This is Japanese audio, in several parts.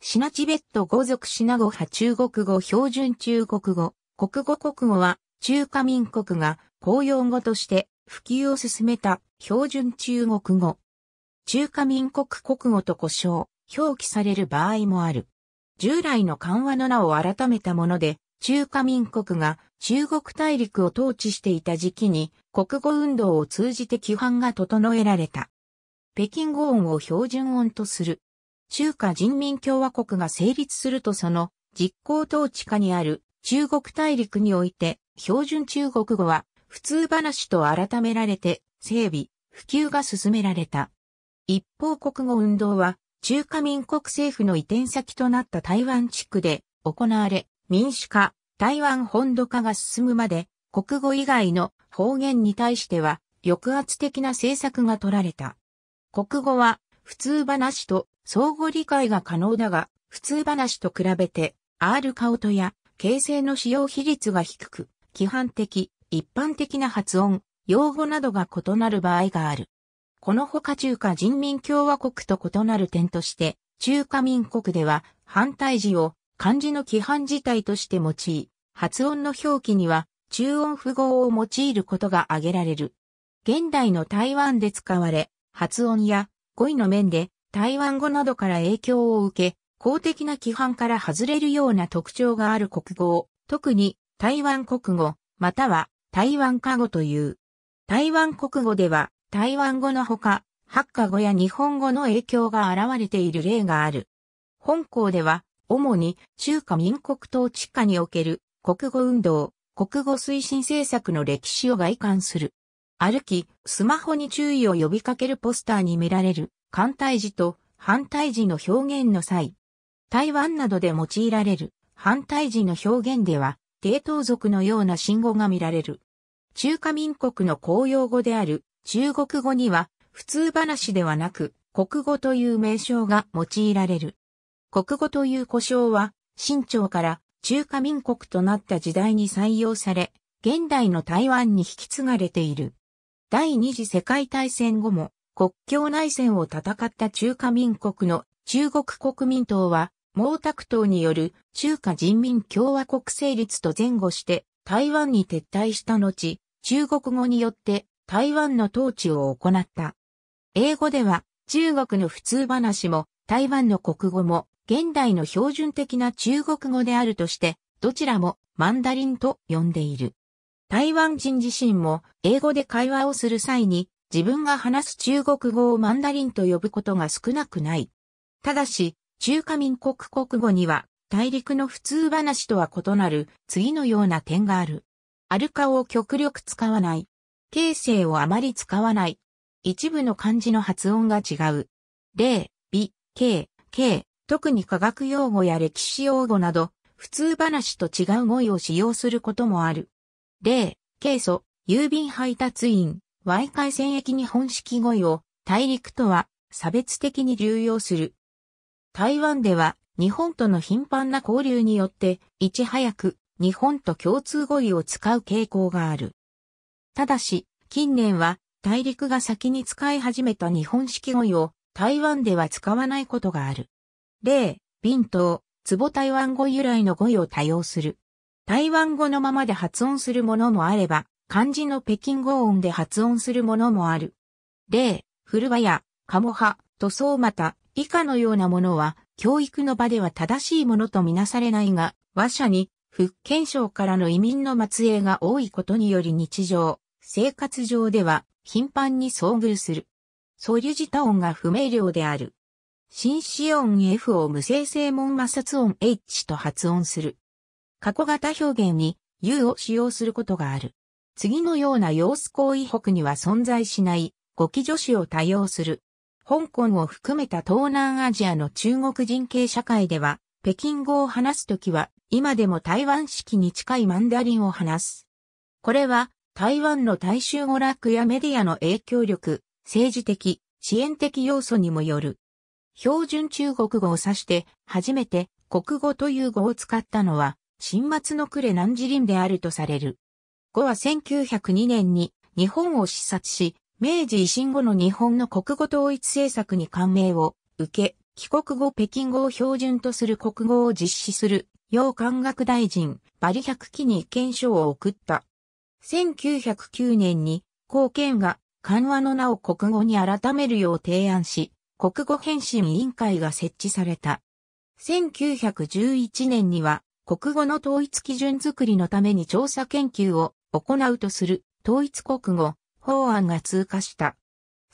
シナチベット語族シナ語派中国語標準中国語、国語国語は中華民国が公用語として普及を進めた標準中国語。中華民国国語と呼称、表記される場合もある。従来の緩和の名を改めたもので、中華民国が中国大陸を統治していた時期に国語運動を通じて規範が整えられた。北京語音を標準音とする。中華人民共和国が成立するとその実行統治下にある中国大陸において標準中国語は普通話と改められて整備、普及が進められた。一方国語運動は中華民国政府の移転先となった台湾地区で行われ民主化、台湾本土化が進むまで国語以外の方言に対しては抑圧的な政策が取られた。国語は普通話と相互理解が可能だが、普通話と比べて、R カオトや形成の使用比率が低く、規範的、一般的な発音、用語などが異なる場合がある。このほか中華人民共和国と異なる点として、中華民国では反対字を漢字の規範自体として用い、発音の表記には中音符号を用いることが挙げられる。現代の台湾で使われ、発音や語彙の面で台湾語などから影響を受け、公的な規範から外れるような特徴がある国語を、特に台湾国語、または台湾加語という。台湾国語では台湾語のほか、発火語や日本語の影響が現れている例がある。本校では、主に中華民国統治下における国語運動、国語推進政策の歴史を外観する。歩き、スマホに注意を呼びかけるポスターに見られる、艦隊時と反対時の表現の際、台湾などで用いられる反対時の表現では、低等族のような信号が見られる。中華民国の公用語である中国語には、普通話ではなく、国語という名称が用いられる。国語という呼称は、清朝から中華民国となった時代に採用され、現代の台湾に引き継がれている。第二次世界大戦後も国境内戦を戦った中華民国の中国国民党は毛沢東による中華人民共和国成立と前後して台湾に撤退した後、中国語によって台湾の統治を行った。英語では中国の普通話も台湾の国語も現代の標準的な中国語であるとして、どちらもマンダリンと呼んでいる。台湾人自身も英語で会話をする際に自分が話す中国語をマンダリンと呼ぶことが少なくない。ただし、中華民国国語には大陸の普通話とは異なる次のような点がある。アルカを極力使わない。形成をあまり使わない。一部の漢字の発音が違う。例、美、形、形、特に科学用語や歴史用語など、普通話と違う語彙を使用することもある。例、イ素、郵便配達員、Y 回戦役日本式語彙を大陸とは差別的に流用する。台湾では日本との頻繁な交流によっていち早く日本と共通語彙を使う傾向がある。ただし近年は大陸が先に使い始めた日本式語彙を台湾では使わないことがある。例、瓶頭、壺台湾語由来の語彙を多用する。台湾語のままで発音するものもあれば、漢字の北京語音で発音するものもある。例、古場や、カモ派塗装また、以下のようなものは、教育の場では正しいものとみなされないが、和社に、福建省からの移民の末裔が多いことにより日常、生活上では、頻繁に遭遇する。リュ自他音が不明瞭である。新子音 F を無声正門摩擦音 H と発音する。過去型表現に U を使用することがある。次のような様子行為北には存在しない語気助詞を多用する。香港を含めた東南アジアの中国人系社会では、北京語を話すときは、今でも台湾式に近いマンダリンを話す。これは、台湾の大衆娯楽やメディアの影響力、政治的、支援的要素にもよる。標準中国語を指して、初めて国語という語を使ったのは、新末の暮れ南寺林であるとされる。後は1902年に日本を視察し、明治維新後の日本の国語統一政策に感銘を受け、帰国後北京語を標準とする国語を実施する、洋漢学大臣、バリ百期に意見書を送った。1909年に、後見が緩和の名を国語に改めるよう提案し、国語返信委員会が設置された。1911年には、国語の統一基準づくりのために調査研究を行うとする統一国語法案が通過した。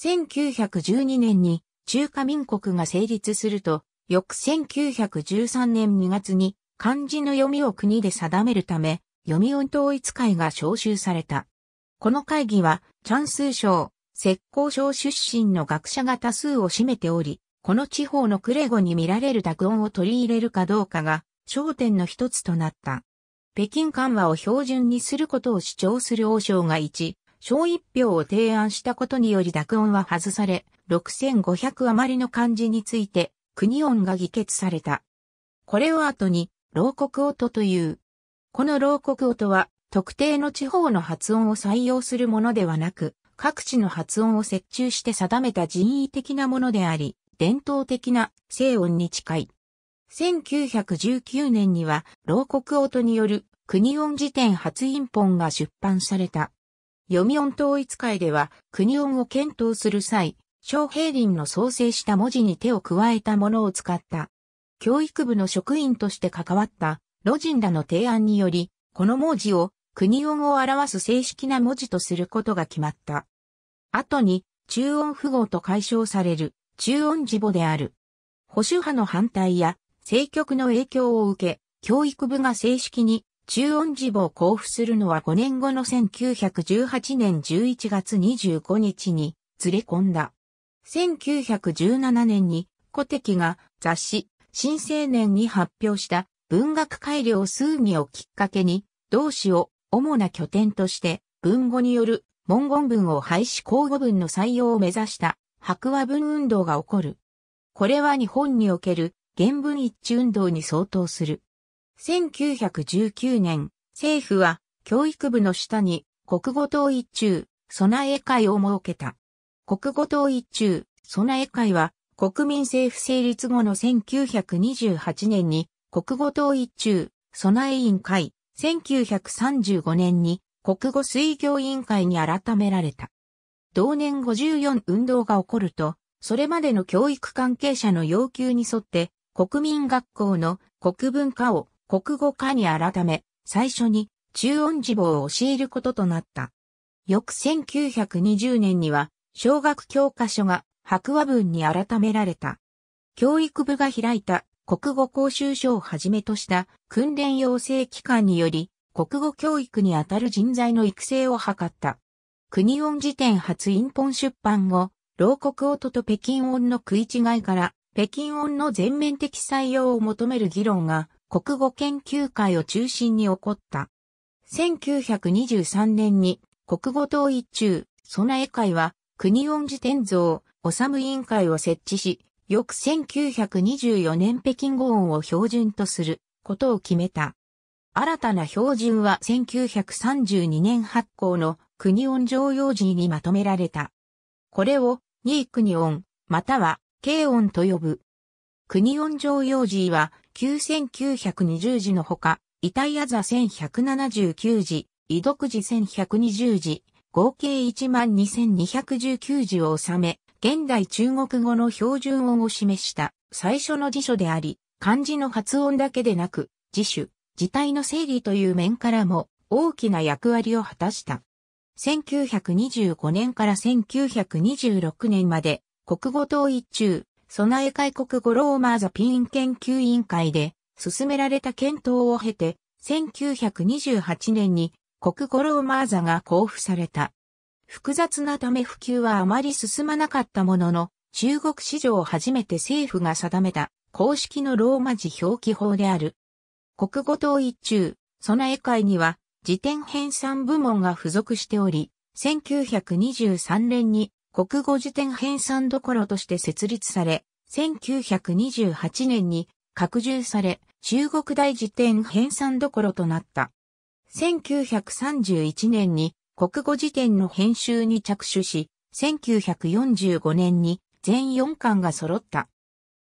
1912年に中華民国が成立すると、翌1913年2月に漢字の読みを国で定めるため、読み音統一会が招集された。この会議は、チャンス省、浙江省出身の学者が多数を占めており、この地方のクレゴに見られる濁音を取り入れるかどうかが頂点の一つとなった。北京緩和を標準にすることを主張する王将が1、小一票を提案したことにより濁音は外され、6500余りの漢字について、国音が議決された。これを後に、牢国音という。この牢国音は、特定の地方の発音を採用するものではなく、各地の発音を折衷して定めた人為的なものであり、伝統的な静音に近い。1919年には、牢国音による国音辞典初印本が出版された。読み音統一会では、国音を検討する際、小平林の創生した文字に手を加えたものを使った。教育部の職員として関わった、魯人らの提案により、この文字を国音を表す正式な文字とすることが決まった。後に、中音符号と解消される、中音字母である。保守派の反対や、政局の影響を受け、教育部が正式に中音寺部を交付するのは5年後の1918年11月25日にずれ込んだ。1917年に古敵が雑誌新青年に発表した文学改良数議をきっかけに同志を主な拠点として文語による文言文を廃止口語文の採用を目指した白話文運動が起こる。これは日本における原文一致運動に相当する。1919年、政府は教育部の下に国語統一中、備え会を設けた。国語統一中、備え会は国民政府成立後の1928年に国語統一中、備え委員会、1935年に国語水業委員会に改められた。同年54運動が起こると、それまでの教育関係者の要求に沿って、国民学校の国文化を国語化に改め、最初に中音字母を教えることとなった。翌1920年には、小学教科書が白話文に改められた。教育部が開いた国語講習所をはじめとした訓練養成機関により、国語教育にあたる人材の育成を図った。国音辞典初印本出版後、牢国音と北京音の食い違いから北京音の全面的採用を求める議論が国語研究会を中心に起こった。1923年に国語統一中、備え会は国音辞典像、修委員会を設置し、翌1924年北京語音を標準とすることを決めた。新たな標準は1932年発行の国音常用時にまとめられた。これを、ニークニ音、または慶音と呼ぶ。国音上用字は9920字のほか、イタイアザ1179字、遺読字1120字、合計12219字を収め、現代中国語の標準音を示した最初の辞書であり、漢字の発音だけでなく、辞書、字体の整理という面からも大きな役割を果たした。1925年から1926年まで国語統一中、備え会国語ローマーザピーン研究委員会で進められた検討を経て、1928年に国語ローマーザが交付された。複雑なため普及はあまり進まなかったものの、中国史上初めて政府が定めた公式のローマ字表記法である。国語統一中、備え会には辞典編纂部門が付属しており、1923年に国語辞典編纂どころとして設立され、1928年に拡充され、中国大辞典編纂どころとなった。1931年に国語辞典の編集に着手し、1945年に全4巻が揃った。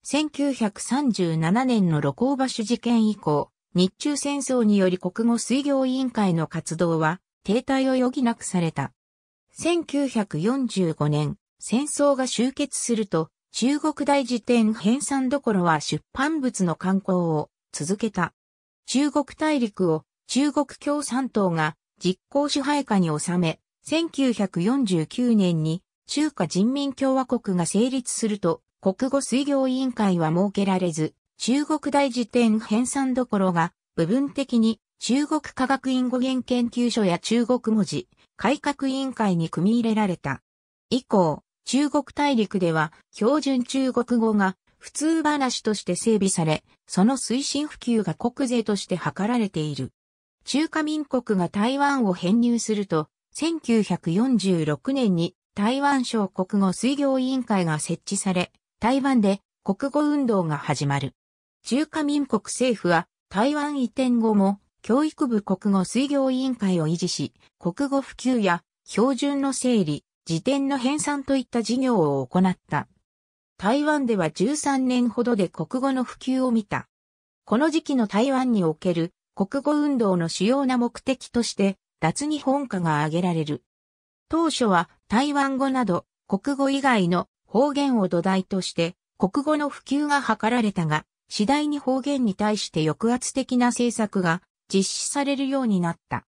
1937年の露光橋事件以降、日中戦争により国語水行委員会の活動は停滞を余儀なくされた。1945年、戦争が終結すると、中国大辞典編纂どころは出版物の刊行を続けた。中国大陸を中国共産党が実行支配下に収め、1949年に中華人民共和国が成立すると、国語水行委員会は設けられず、中国大辞典編纂どころが部分的に中国科学院語源研究所や中国文字、改革委員会に組み入れられた。以降、中国大陸では標準中国語が普通話として整備され、その推進普及が国税として図られている。中華民国が台湾を編入すると、1946年に台湾省国語水行委員会が設置され、台湾で国語運動が始まる。中華民国政府は台湾移転後も教育部国語水行委員会を維持し、国語普及や標準の整理、辞典の編纂といった事業を行った。台湾では13年ほどで国語の普及を見た。この時期の台湾における国語運動の主要な目的として脱日本化が挙げられる。当初は台湾語など国語以外の方言を土台として国語の普及が図られたが、次第に方言に対して抑圧的な政策が実施されるようになった。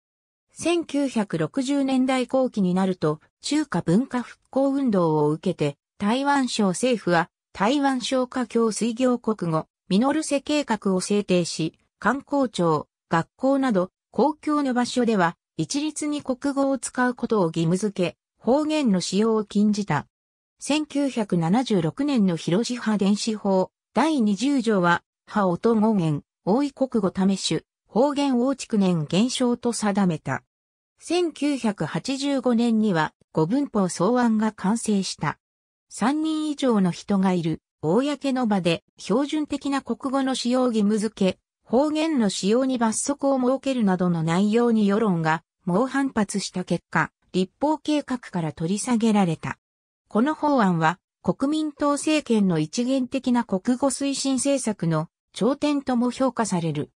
1960年代後期になると、中華文化復興運動を受けて、台湾省政府は、台湾省華教水業国語、ミノルセ計画を制定し、観光庁、学校など、公共の場所では、一律に国語を使うことを義務付け、方言の使用を禁じた。1976年の広島電子法、第20条は、派音語源、大井国語試し、方言大築年減少と定めた。1985年には五文法草案が完成した。3人以上の人がいる、公の場で標準的な国語の使用義務付け、方言の使用に罰則を設けるなどの内容に世論が猛反発した結果、立法計画から取り下げられた。この法案は国民党政権の一元的な国語推進政策の頂点とも評価される。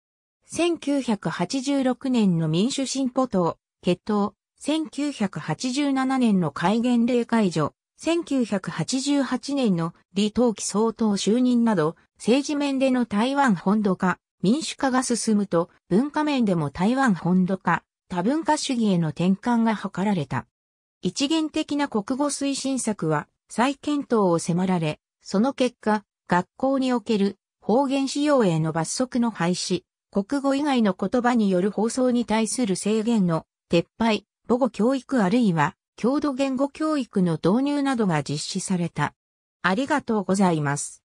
1986年の民主進歩党、決闘、1987年の戒厳令解除、1988年の李登輝総統就任など、政治面での台湾本土化、民主化が進むと、文化面でも台湾本土化、多文化主義への転換が図られた。一元的な国語推進策は、再検討を迫られ、その結果、学校における方言使用への罰則の廃止、国語以外の言葉による放送に対する制限の撤廃、母語教育あるいは郷土言語教育の導入などが実施された。ありがとうございます。